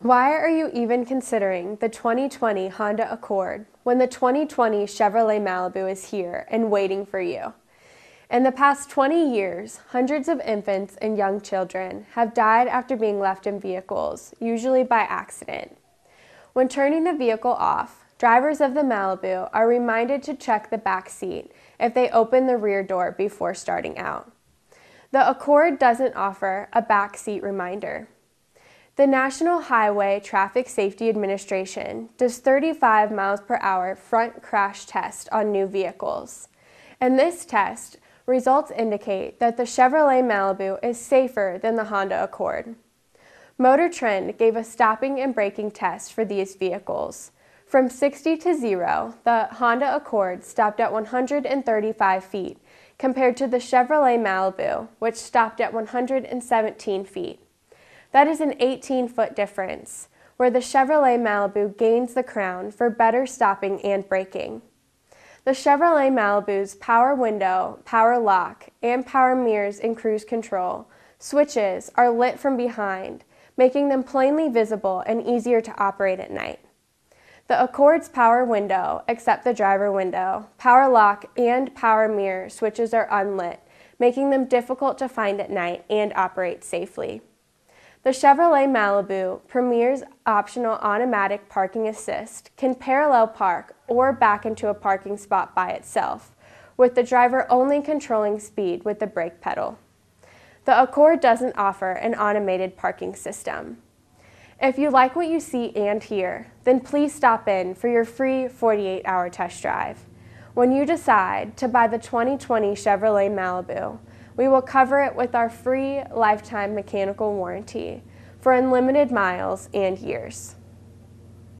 Why are you even considering the 2020 Honda Accord when the 2020 Chevrolet Malibu is here and waiting for you? In the past 20 years, hundreds of infants and young children have died after being left in vehicles, usually by accident. When turning the vehicle off, drivers of the Malibu are reminded to check the back seat if they open the rear door before starting out. The Accord doesn't offer a back seat reminder. The National Highway Traffic Safety Administration does 35 miles per hour front crash test on new vehicles. In this test, results indicate that the Chevrolet Malibu is safer than the Honda Accord. Motor Trend gave a stopping and braking test for these vehicles. From 60 to 0, the Honda Accord stopped at 135 feet, compared to the Chevrolet Malibu, which stopped at 117 feet. That is an 18 foot difference, where the Chevrolet Malibu gains the crown for better stopping and braking. The Chevrolet Malibu's power window, power lock, and power mirrors in cruise control switches are lit from behind, making them plainly visible and easier to operate at night. The Accord's power window, except the driver window, power lock, and power mirror switches are unlit, making them difficult to find at night and operate safely. The Chevrolet Malibu Premier's optional automatic parking assist can parallel park or back into a parking spot by itself, with the driver only controlling speed with the brake pedal. The Accord doesn't offer an automated parking system. If you like what you see and hear, then please stop in for your free 48-hour test drive. When you decide to buy the 2020 Chevrolet Malibu, we will cover it with our free lifetime mechanical warranty for unlimited miles and years.